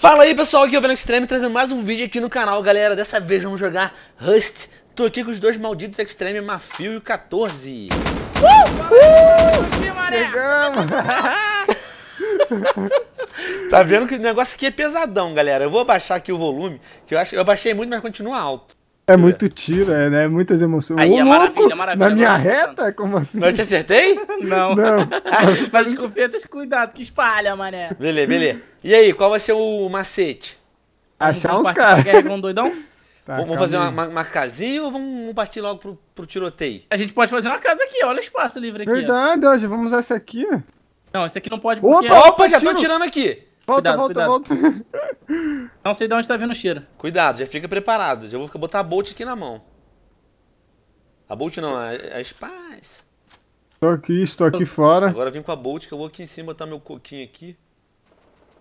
Fala aí pessoal, aqui é o Venom Extreme trazendo mais um vídeo aqui no canal, galera. Dessa vez vamos jogar Rust. Tô aqui com os dois malditos Extreme, Mafio e o 14. Uh! Uh! Chegamos! tá vendo que o negócio aqui é pesadão, galera. Eu vou abaixar aqui o volume, que eu acho, que eu baixei muito, mas continua alto. É muito tiro, é, né? Muitas emoções. Aí Ô, é maravilha, é maravilha. Na minha é reta? Como assim? Não te acertei? Não. Não. Mas escopeta, cuidado, que espalha, mané. Beleza, beleza. E aí, qual vai ser o macete? Achar vamos uns caras. Quer um doidão? Tá, vamos calma. fazer uma, uma, uma, casinha ou vamos partir logo pro, pro, tiroteio? A gente pode fazer uma casa aqui, olha o espaço livre aqui. Verdade, ó. hoje vamos esse aqui. Não, esse aqui não pode. Opa, é... opa, já tô tirando aqui. Volta, cuidado, volta, cuidado. volta. Não sei de onde tá vindo o cheiro. Cuidado, já fica preparado. Já vou botar a bolt aqui na mão. A bolt não, a, é, a é Spice. Estou aqui, estou aqui fora. Agora vim com a bolt que eu vou aqui em cima botar meu coquinho aqui.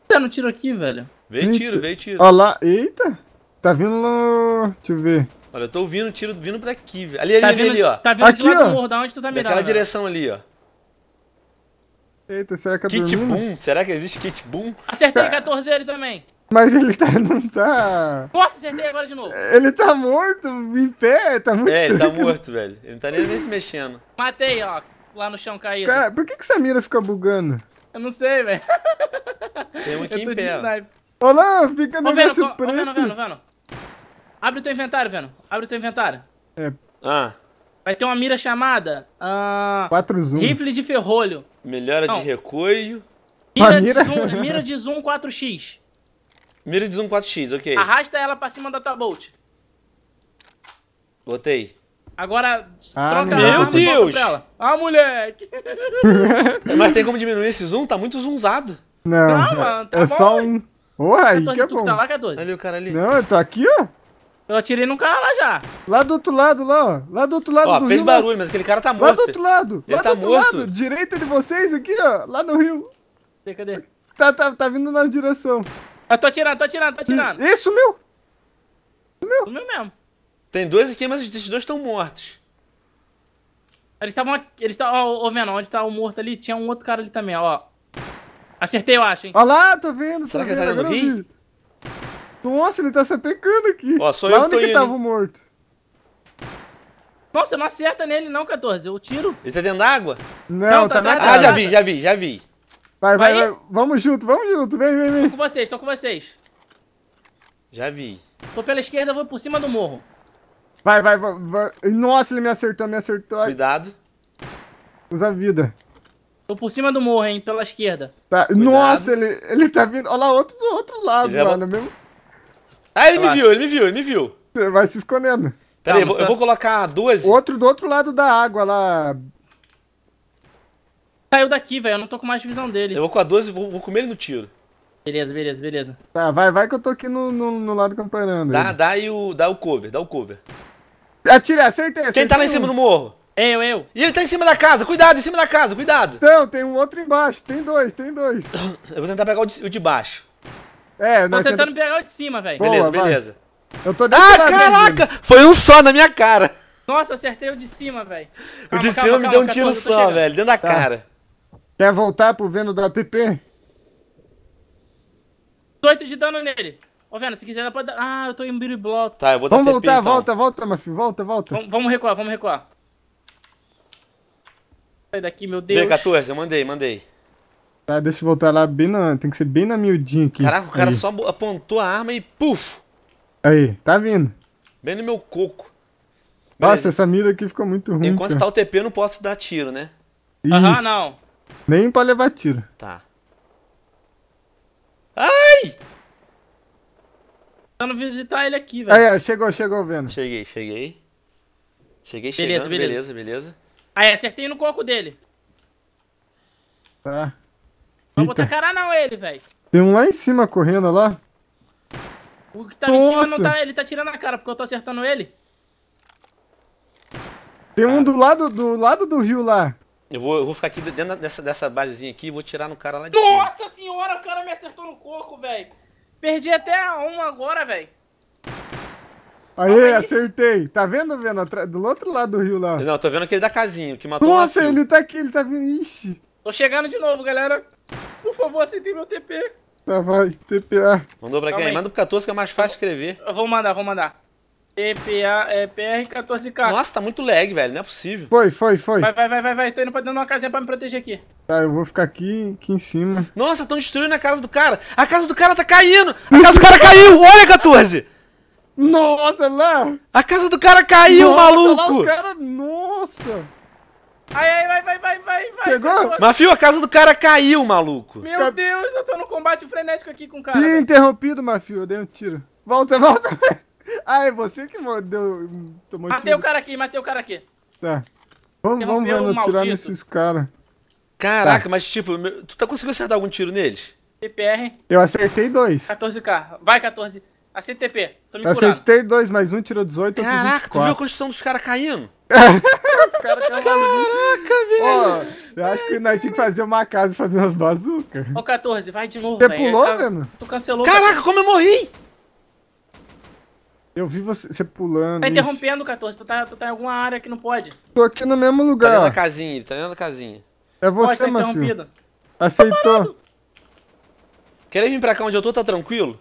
Tá no tiro aqui, velho. Veio tiro, veio tiro. Olha lá, eita. Tá vindo lá... Deixa eu ver. Olha, eu tô ouvindo tiro vindo pra aqui, velho. Ali, ali, tá ali, vindo, ali, ó. Tá vindo aqui, de lá ó. do morro, da onde tu tá mirando. Naquela direção ali, ó. Eita, será que é Kit dormindo? Boom? Será que existe Kit Boom? Acertei 14 é. ele também. Mas ele tá, não tá... Nossa, acertei agora de novo. Ele tá morto, em pé, tá muito É, ele tá morto, velho. Ele não tá nem, nem se mexendo. Matei, ó, lá no chão caído. Cara, por que que essa mira fica bugando? Eu não sei, velho. Tem um aqui em pé. Olha lá, fica no negócio Veno, preto. Ô, Veno, Veno, Veno. Abre o teu inventário, Veno. Abre o teu inventário. É. Ah. Vai ter uma mira chamada. Uh, ah, 4 zoom. Rifle de ferrolho. Melhora Não. de recuo. Mira, mira... De zoom, mira de zoom 4x. Mira de zoom 4x, ok. Arrasta ela pra cima da tua bolt. Botei. Agora ah, troca meu arma Deus! Ela. Ah, moleque! Mas tem como diminuir esse zoom? Tá muito zoomzado. Não, não é mano, tá é bom, só um. Uai, que é bom. Tá lá, 14. É ali o cara ali. Não, eu tô aqui, ó. Eu atirei num cara lá já. Lá do outro lado, lá, ó. Lá do outro lado ó, do fez rio. fez barulho, lá. mas aquele cara tá morto. Lá do outro lado. Ele lá tá do outro morto. lado. Direita de vocês aqui, ó. Lá no rio. Cadê, cadê? Tá, tá, tá vindo na direção. Eu ah, tô atirando, tô atirando, tô atirando. Hum, isso, meu. Meu. Sumiu mesmo. Tem dois aqui, mas esses dois estão mortos. Eles estavam... Eles estavam... Tá, ó, ó, vendo, onde tá o morto ali, tinha um outro cara ali também, ó. Acertei, eu acho, hein. Ó lá, tô vendo. Será tô que vendo, ele tá do rio? Nossa, ele tá se aqui. Ó, sou Lá eu onde que, tava o morto? Nossa, não acerta nele não, 14. Eu tiro. Ele tá dentro d'água? Não, não, tá, tá na Ah, já vi, já vi, já vi. Vai, vai, vai, vai. Vamos junto, vamos junto. Vem, vem, vem. Tô com vocês, tô com vocês. Já vi. Tô pela esquerda, vou por cima do morro. Vai, vai, vai, vai. Nossa, ele me acertou, me acertou. Cuidado. Usa vida. Tô por cima do morro, hein, pela esquerda. Tá. Nossa, ele, ele tá vindo. Olha lá, outro do outro lado, mano. Já... Mesmo... Ah, ele me viu, ele me viu, ele me viu. Você vai se escondendo. Pera aí, eu, eu vou tá. colocar 12. Outro do outro lado da água lá. Saiu daqui, velho. Eu não tô com mais visão dele. Eu vou com a 12 e vou, vou comer ele no tiro. Beleza, beleza, beleza. Tá, vai, vai que eu tô aqui no, no, no lado campanando. Dá, dá aí o, dá o cover, dá o cover. Atirei, acertei, acertei. Quem tá lá em cima no morro? Eu, eu. E ele tá em cima da casa, cuidado, em cima da casa, cuidado. Então, tem um outro embaixo, tem dois, tem dois. Eu vou tentar pegar o de, o de baixo. É, Tô né, tentando pegar o de cima, velho. Beleza, beleza. Eu tô Ah, caraca! Mesmo. Foi um só na minha cara. Nossa, acertei o de cima, velho. O de calma, cima calma, me deu um tiro só, velho, dentro da tá. cara. Quer voltar pro vendo da TP? 18 de dano nele. Ô, Veno, se quiser, ela pode dar. Ah, eu tô em Beauty Block. Tá, eu vou dar Vamos TP, voltar, então. volta, volta, meu filho. Volta, volta. Vom, vamos recuar, vamos recuar. Sai daqui, meu Deus. Vem, 14, eu mandei, mandei. Tá, deixa eu voltar lá bem na. Tem que ser bem na miudinha aqui. Caraca, o cara aí. só apontou a arma e puf! Aí, tá vindo. Bem no meu coco. Nossa, essa mira aqui ficou muito ruim. Enquanto cara. tá o TP, eu não posso dar tiro, né? Aham, uhum, não. Nem pra levar tiro. Tá. Ai! Tentando visitar ele aqui, velho. Aí, chegou, chegou, vendo. Cheguei, cheguei. Cheguei cheguei. beleza, beleza. beleza. Aí, acertei no coco dele. Tá. Vai botar cara não ele, velho. Tem um lá em cima correndo, lá. O que tá Nossa. em cima não tá... Ele tá tirando a cara porque eu tô acertando ele. Tem um do lado do, lado do rio lá. Eu vou, eu vou ficar aqui dentro dessa, dessa basezinha aqui e vou tirar no cara lá de Nossa cima. Nossa senhora, o cara me acertou no coco, velho. Perdi até a 1 agora, velho. Aê, acertei. Tá vendo, vendo? Do outro lado do rio lá. Não, tô vendo aquele da casinha, que matou Nossa, ele tá aqui, ele tá vindo. Ixi. Tô chegando de novo, galera por favor, aceitei meu TP. Tá, vai, TPA. Mandou pra Calma quem? Aí. Manda pro 14 que é mais fácil de escrever. Eu vou mandar, vou mandar. TPA, é PR14K. Nossa, tá muito lag, velho, não é possível. Foi, foi, foi. Vai, vai, vai, vai, vai. Tô indo pra dentro de uma casinha pra me proteger aqui. Tá, eu vou ficar aqui, aqui em cima. Nossa, tão destruindo a casa do cara. A casa do cara tá caindo. A casa do cara caiu, olha, 14. Nossa, lá. A casa do cara caiu, nossa, maluco. Lá, os cara... Nossa. Ai, ai, vai, vai, vai, vai, vai. Pegou? Mafio, a casa do cara caiu, maluco. Meu Deus, eu tô no combate frenético aqui com o cara. Ih, interrompido, Mafio, eu dei um tiro. Volta, volta. ai, você que deu, tomou matei tiro. o cara aqui, matei o cara aqui. Tá. Vamos, vamos vamos tirar nesses caras. Caraca, tá. mas tipo, tu tá conseguindo acertar algum tiro neles? TPR. Eu acertei dois. 14k. Vai, 14. Acertei TP. Tô me Acertei curando. dois, mais um tirou 18, Caraca, tu viu a construção dos caras caindo? Os caras Caraca, velho! eu acho que nós tínhamos que fazer uma casa fazendo as bazucas. Ô, 14, vai de novo, Você pulou, Acab... Tá- mano? Tu cancelou. Caraca, como eu morri! Eu vi você, você pulando. Tá interrompendo, 14. Tu tá, tu tá em alguma área que não pode. Tô aqui no mesmo tá lugar. Tá dentro da casinha, ele tá dentro da casinha. É você, pode, Aceitou. Quer vir pra cá onde eu tô, tá tranquilo?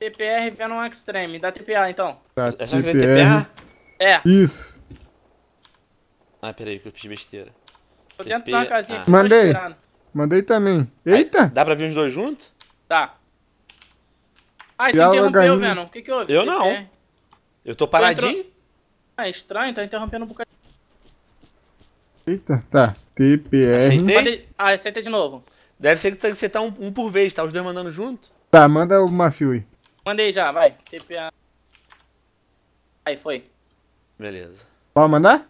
TPR vendo um Extreme. Dá TPA, então. Tá, é só TPR. TPA? É. Isso. Ah, peraí, que eu fiz besteira. Tô dentro TP, de uma casinha aqui, Mandei. Mandei também. Eita! dá pra vir os dois juntos? Tá. Ai, tu interrompeu, Venom. O que que houve? Eu não. Eu tô paradinho. Entrou... Ah, estranho, tá interrompendo um bocadinho. Eita, tá. TPR. Aceitei? Ah, aceita de novo. Deve ser que tu tem que tá um, um, por vez, tá? Os dois mandando junto. Tá, manda o Mafio aí. Mandei já, vai. TPA. Aí, foi. Beleza. Pode mandar?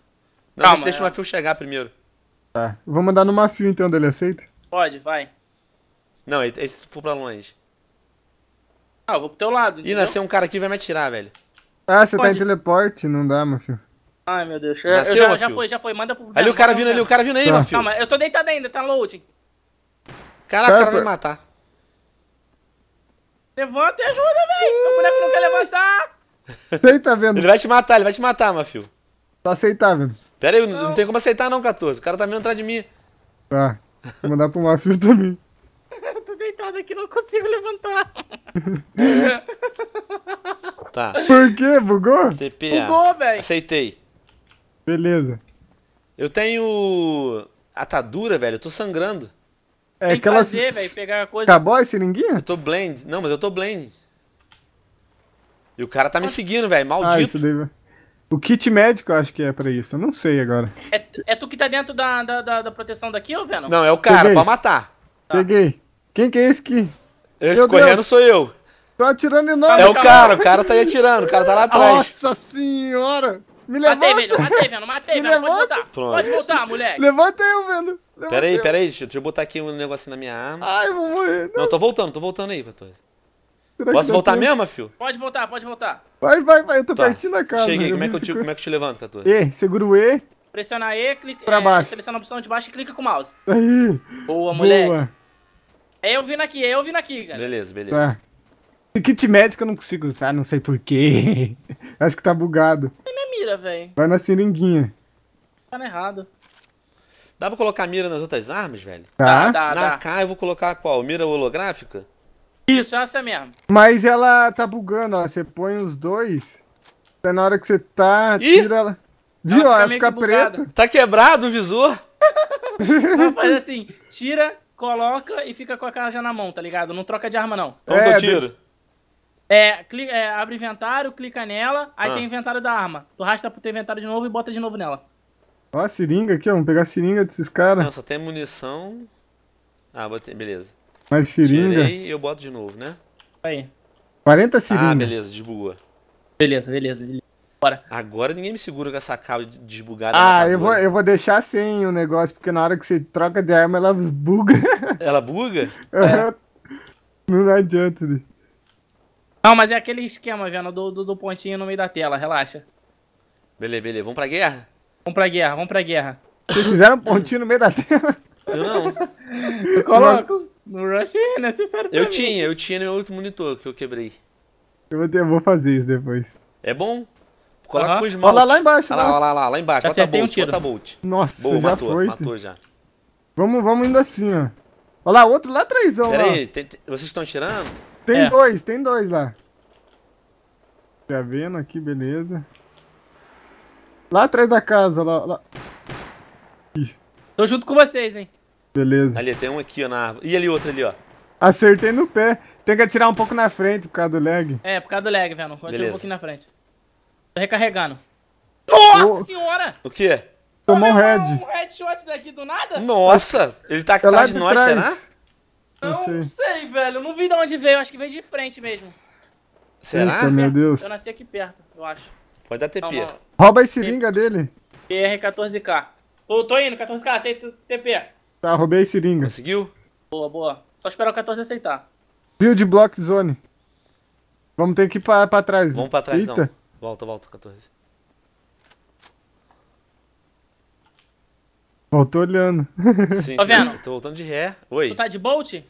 Não, Calma, deixa é. o Mafio chegar primeiro. Tá. Vou mandar no Mafio então, dele aceita? Pode, vai. Não, esse for pra longe. Ah, eu vou pro teu lado. Ih, nasceu um cara aqui vai me atirar, velho. Ah, você tá em teleporte, não dá, Mafio. Ai, meu Deus. Nasceu, eu já, já, foi, já foi. Manda pro. Ali o cara vindo, ali o cara vindo aí, tá. Mafio. Calma, eu tô deitado ainda, tá loading. Caraca, o cara vai tá, me matar. Levanta e ajuda, velho. Meu boneco não quer levantar. Aceita, tá Ele vai te matar, ele vai te matar, Mafio. Tá aceitável. Pera aí, não. não. tem como aceitar não, 14. O cara tá vindo atrás de mim. Tá. Vou mandar pro Mafio também. Eu tô deitado aqui, não consigo levantar. tá. Por quê? Bugou? TPA. Bugou, velho. Aceitei. Beleza. Eu tenho atadura, velho. Eu tô sangrando. É Tem que aquelas... fazer, velho, pegar a coisa. Acabou a seringuinha? Eu tô blend. Não, mas eu tô blend. E o cara tá me ah. seguindo, velho. Ah, maldito. Ah, isso deve... O kit médico eu acho que é pra isso. Eu não sei agora. É, tu, é tu que tá dentro da, da, da, da proteção daqui, ô Venom? Não, é o cara, Peguei. pra matar. Tá. Peguei. Quem que é esse que. Esse correndo sou eu. Tô atirando em nós. É o cara, o cara tá aí atirando, o cara tá lá atrás. Nossa senhora! Me levanta! Matei, velho, matei, Venom, matei, Venom, pode voltar. Pronto. Pode voltar, moleque. Levanta eu, Venom. Pera aí, pera aí, deixa eu botar aqui um negocinho na minha arma. Ai, eu vou morrer. Não, não tô voltando, tô voltando aí, Patrônio. Posso voltar tempo? mesmo, filho? Pode voltar, pode voltar. Vai, vai, vai, eu tô tá. partindo a casa. Cheguei, é como é, que eu te, como é que eu te levanto, 14? E, segura o E. Pressiona E, clica. Pra é, baixo. Seleciona a opção de baixo e clica com o mouse. Aí. Boa, moleque. Boa. É eu vindo aqui, é eu vindo aqui, cara. Beleza, beleza. Tá. kit médico eu não consigo usar, não sei porquê. Acho que tá bugado. É minha mira, velho. Vai na seringuinha. Tá errado. Dá pra colocar mira nas outras armas, velho? Tá. Dá, dá, Na dá. K eu vou colocar qual? Mira holográfica? Isso, é essa mesmo. Mas ela tá bugando, ó. Você põe os dois. Até na hora que você tá, Ih! tira ela. Viu? Ela, ela fica, preta. Tá quebrado o visor? ela faz assim: tira, coloca e fica com a cara já na mão, tá ligado? Não troca de arma, não. Como então é, eu tiro? É, clica, é, abre inventário, clica nela, aí ah. tem inventário da arma. Tu rasta pro teu inventário de novo e bota de novo nela. Ó, a seringa aqui, ó. Vamos pegar a seringa desses caras. Não, só tem munição. Ah, botei, beleza. Mais seringa. Tirei e eu boto de novo, né? Aí. 40 seringas. Ah, beleza, desbugou. Beleza, beleza. beleza. Bora. Agora ninguém me segura com essa cabo desbugada. Ah, eu vou, eu vou deixar sem o negócio, porque na hora que você troca de arma, ela buga. Ela buga? é. Não adianta. Né? Não, mas é aquele esquema, vendo do, do, do, pontinho no meio da tela, relaxa. Beleza, beleza. Vamos pra guerra? Vamos pra guerra, vamos pra guerra. Vocês fizeram um pontinho no meio da tela? Eu não. Eu coloco. No Rush é necessário Eu tinha, eu tinha no meu outro monitor que eu quebrei. Eu vou, ter, eu vou fazer isso depois. É bom? Coloca uhum. com esmalte. Olha lá, lá embaixo. Olha lá, né? lá, lá, lá, lá embaixo. Bota bolt, um tiro. bota bolt. Nossa, Boa, já matou, foi. Matou já. Vamos, vamos indo assim, ó. Olha lá, outro lá atrás, ó. Pera aí, tem, tem, vocês estão tirando? Tem é. dois, tem dois lá. Já tá vendo aqui, beleza. Lá atrás da casa, lá. lá. Ih. Tô junto com vocês, hein. Beleza. Ali, tem um aqui, ó, na árvore. E ali outro ali, ó. Acertei no pé. Tem que atirar um pouco na frente por causa do lag. É, por causa do lag, velho. Atira um pouquinho na frente. Tô recarregando. Nossa oh. senhora! O quê? Tomou um head. um headshot daqui do nada? Nossa! Ele tá, tá atrás de nós, trás. será? Não, não sei. sei, velho. Não vi de onde veio. Acho que veio de frente mesmo. Será? Eita, meu Deus. Eu nasci aqui perto, eu acho. Pode dar TP. Então, Rouba a seringa dele. PR 14K. Tô, tô indo, 14K. Aceito TP. Tá, roubei a seringa. Conseguiu? Boa, boa. Só esperar o 14 aceitar. Build block zone. Vamos ter que ir pra, pra trás. Vamos pra trás, Eita. não. Volta, volta, 14. Voltou olhando. Sim, tô sim, tá vendo. Tô voltando de ré. Oi. Tu tá de bolt?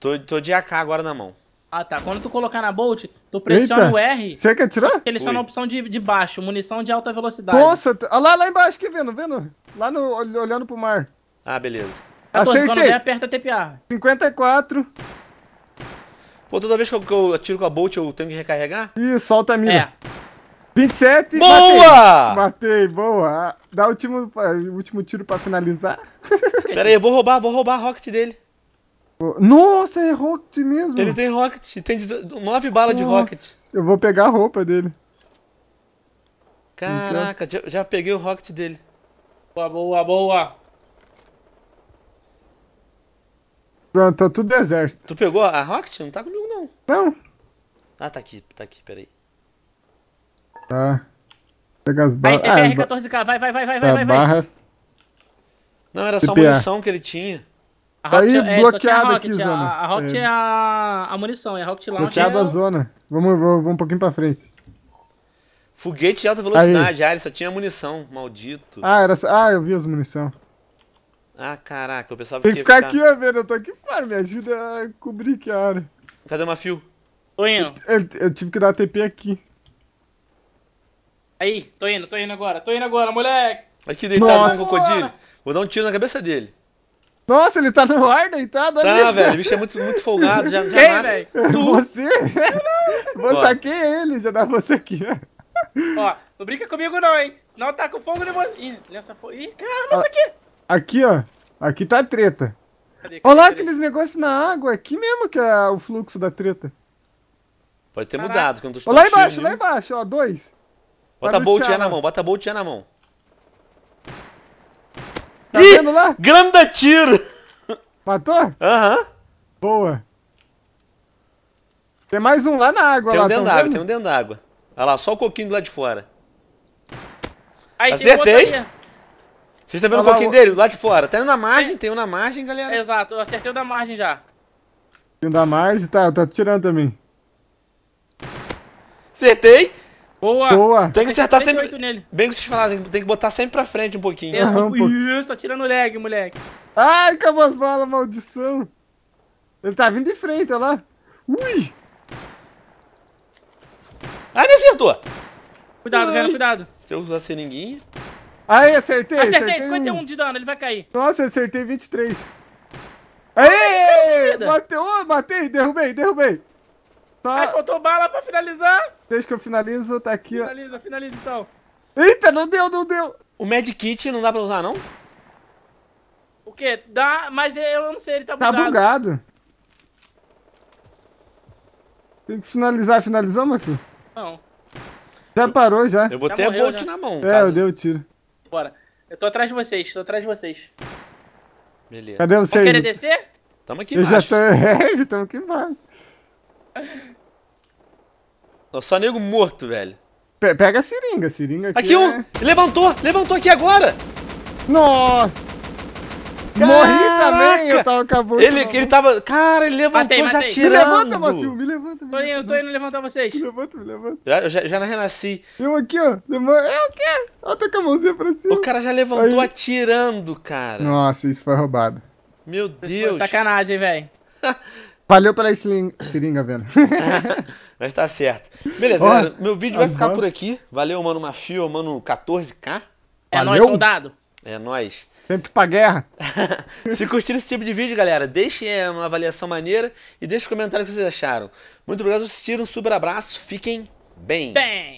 Tô, tô de AK agora na mão. Ah, tá. Quando tu colocar na Bolt, tu pressiona Eita. o R. Você quer tirar? Ele Ui. a opção de, de baixo, munição de alta velocidade. Nossa, olha ah, lá, lá embaixo, que vendo, vendo? Lá no, olhando pro mar. Ah, beleza. 14, Acertei. quando der, aperta TPA. 54. Pô, toda vez que eu, que eu atiro com a bolt, eu tenho que recarregar? Ih, solta a mina. É. 27. Boa! Matei, matei boa. Dá o último, eh, último tiro pra finalizar. Pera aí, eu vou roubar, vou roubar a rocket dele. Nossa, é rocket mesmo. Ele tem rocket, tem 9 balas Nossa, de rocket. Eu vou pegar a roupa dele. Caraca, já, já, peguei o rocket dele. Boa, boa, boa. Pronto, tá tudo é exército. Tu pegou a Rocket? Não tá comigo, não. Não. Ah, tá aqui, tá aqui, peraí. Tá. Pega as barras. Vai, TPR 14k, ah, vai, vai, vai, vai, tá, vai, vai. Barra. Não, era só a munição que ele tinha. A Rocket, tá aí é, bloqueado a Rocket, aqui, a, Zona. A, a Rocket é, é a, a, munição, é a Rocket Launcher. Bloqueado é... a Zona. Vamos, vamos, vamos um pouquinho pra frente. Foguete de alta velocidade, aí. ah, ele só tinha munição, maldito. Ah, era... ah eu vi as munição. Ah, caraca, eu pensava que. Tem que ficar, aqui, ó, velho. Eu tô aqui fora, me ajuda a cobrir aqui a área. Cadê o Mafio? Tô indo. Eu, é, eu, tive que dar TP aqui. Aí, tô indo, tô indo agora, tô indo agora, moleque! Aqui deitado Nossa, no crocodilo. Vou dar um tiro na cabeça dele. Nossa, ele tá no ar deitado, ali. Tá, isso. Tá, velho, o bicho é muito, muito folgado, já, já Quem, massa. Véio? É tu. Você? Vou saquei é ele, já dá você aqui, ó. não brinca comigo não, hein? Senão tá com fogo no... Ih, nessa... Ih, caramba, isso aqui! Aqui, ó. Aqui tá a treta. Olha lá aqueles negócios na água. Aqui mesmo que é o fluxo da treta. Pode ter Caraca. mudado. Quando Olha lá embaixo, lá né? embaixo, ó. Dois. Bota a tá bolt na mão, bota a bolt na mão. Tá Ih, vendo lá? Grande tiro! Matou? Aham. Uhum. Boa. Tem mais um lá na água. Tem um dentro d'água, tem um dentro d'água. Olha lá, só o coquinho do lado de fora. Aí, Acertei! Vocês estão vendo o um coquinho dele? Lá de fora. Tá indo na margem, tem um na margem, galera. Exato, eu acertei o da margem já. Tem um da margem, tá, tá tirando também. Acertei. Boa. Boa. Tem que acertar sempre. Nele. Bem que vocês falaram, tem que botar sempre pra frente um pouquinho. É, um pouquinho. Isso, lag, moleque. Ai, acabou as balas, maldição. Ele tá vindo de frente, olha lá. Ui. Ai, me acertou. Cuidado, Ai. cuidado. Se eu usar seringuinha... Aí, acertei. Acertei, acertei 51 um. de dano, ele vai cair. Nossa, acertei 23. Aê! Bateu, oh, matei, derrubei, derrubei. Tá. Mas faltou bala pra finalizar. Deixa que eu finalizo, tá aqui, ó. Finaliza, finaliza então. Eita, não deu, não deu. O medkit não dá pra usar, não? O quê? Dá, mas eu não sei, ele tá, tá bugado. Tá bugado. Tem que finalizar, finalizamos aqui? Não. Já parou, já. Eu botei já a bolt já. na mão. É, caso. eu dei o tiro. Bora. Eu tô atrás de vocês, tô atrás de vocês. Beleza. Cadê vocês? Vão querer descer? Tamo aqui Eu já tô... É, aqui embaixo. Nossa, só nego morto, velho. pega a seringa, a seringa aqui Aqui um! É... Levantou! Levantou aqui agora! Nossa! Caraca. Morri também, eu tava acabando. Ele, ele tava. Cara, ele levantou matei, matei. já tirando. Me levanta, Mafio, me levanta. Me tô indo, tô indo levantar vocês. Me levanta, me levanta. Já, já, já renasci. Eu aqui, ó. Levanta. É o quê? Ó, tô com a mãozinha pra cima. O cara já levantou Aí. atirando, cara. Nossa, isso foi roubado. Meu Deus. Foi sacanagem, velho. Valeu pela seringa, vendo. Mas tá certo. Beleza, oh, galera, meu vídeo vai ficar por aqui. Valeu, mano Mafio, mano 14K. É nóis, soldado. É nóis. Sempre pra guerra. Se curtiram esse tipo de vídeo, galera, deixem é, uma avaliação maneira e deixem um comentário o que vocês acharam. Muito obrigado por assistir, um super abraço, fiquem bem. Bem!